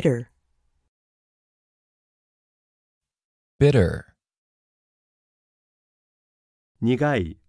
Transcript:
bitter bitter 苦い